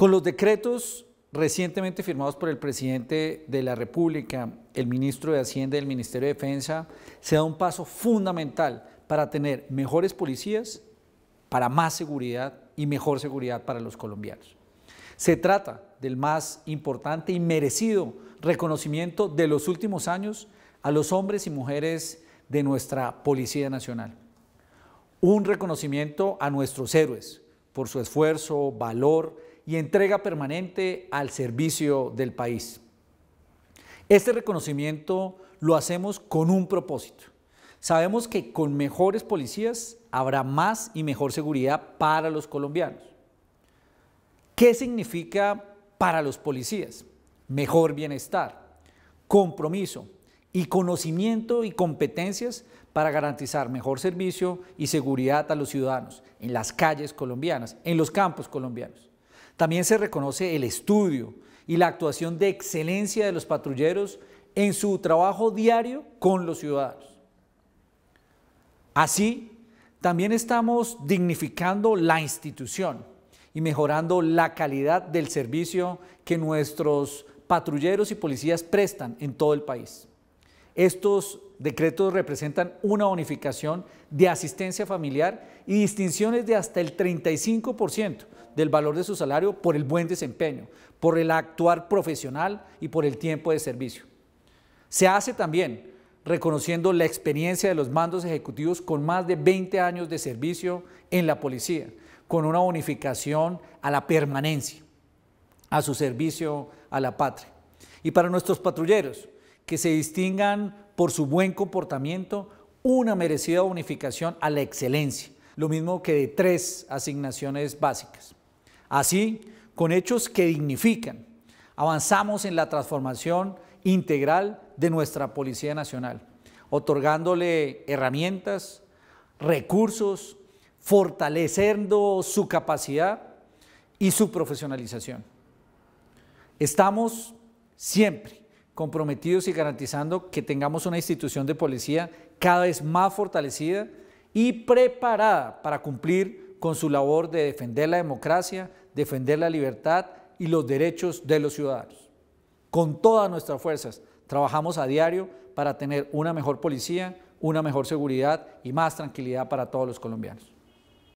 Con los decretos recientemente firmados por el presidente de la República, el ministro de Hacienda y el Ministerio de Defensa, se da un paso fundamental para tener mejores policías, para más seguridad y mejor seguridad para los colombianos. Se trata del más importante y merecido reconocimiento de los últimos años a los hombres y mujeres de nuestra Policía Nacional. Un reconocimiento a nuestros héroes por su esfuerzo, valor y entrega permanente al servicio del país. Este reconocimiento lo hacemos con un propósito. Sabemos que con mejores policías habrá más y mejor seguridad para los colombianos. ¿Qué significa para los policías? Mejor bienestar, compromiso y conocimiento y competencias para garantizar mejor servicio y seguridad a los ciudadanos en las calles colombianas, en los campos colombianos. También se reconoce el estudio y la actuación de excelencia de los patrulleros en su trabajo diario con los ciudadanos. Así, también estamos dignificando la institución y mejorando la calidad del servicio que nuestros patrulleros y policías prestan en todo el país. Estos decretos representan una unificación de asistencia familiar y distinciones de hasta el 35% del valor de su salario por el buen desempeño, por el actuar profesional y por el tiempo de servicio. Se hace también reconociendo la experiencia de los mandos ejecutivos con más de 20 años de servicio en la policía, con una unificación a la permanencia, a su servicio a la patria. Y para nuestros patrulleros, que se distingan por su buen comportamiento una merecida unificación a la excelencia, lo mismo que de tres asignaciones básicas. Así, con hechos que dignifican, avanzamos en la transformación integral de nuestra Policía Nacional, otorgándole herramientas, recursos, fortaleciendo su capacidad y su profesionalización. Estamos siempre comprometidos y garantizando que tengamos una institución de policía cada vez más fortalecida y preparada para cumplir con su labor de defender la democracia, defender la libertad y los derechos de los ciudadanos. Con todas nuestras fuerzas trabajamos a diario para tener una mejor policía, una mejor seguridad y más tranquilidad para todos los colombianos.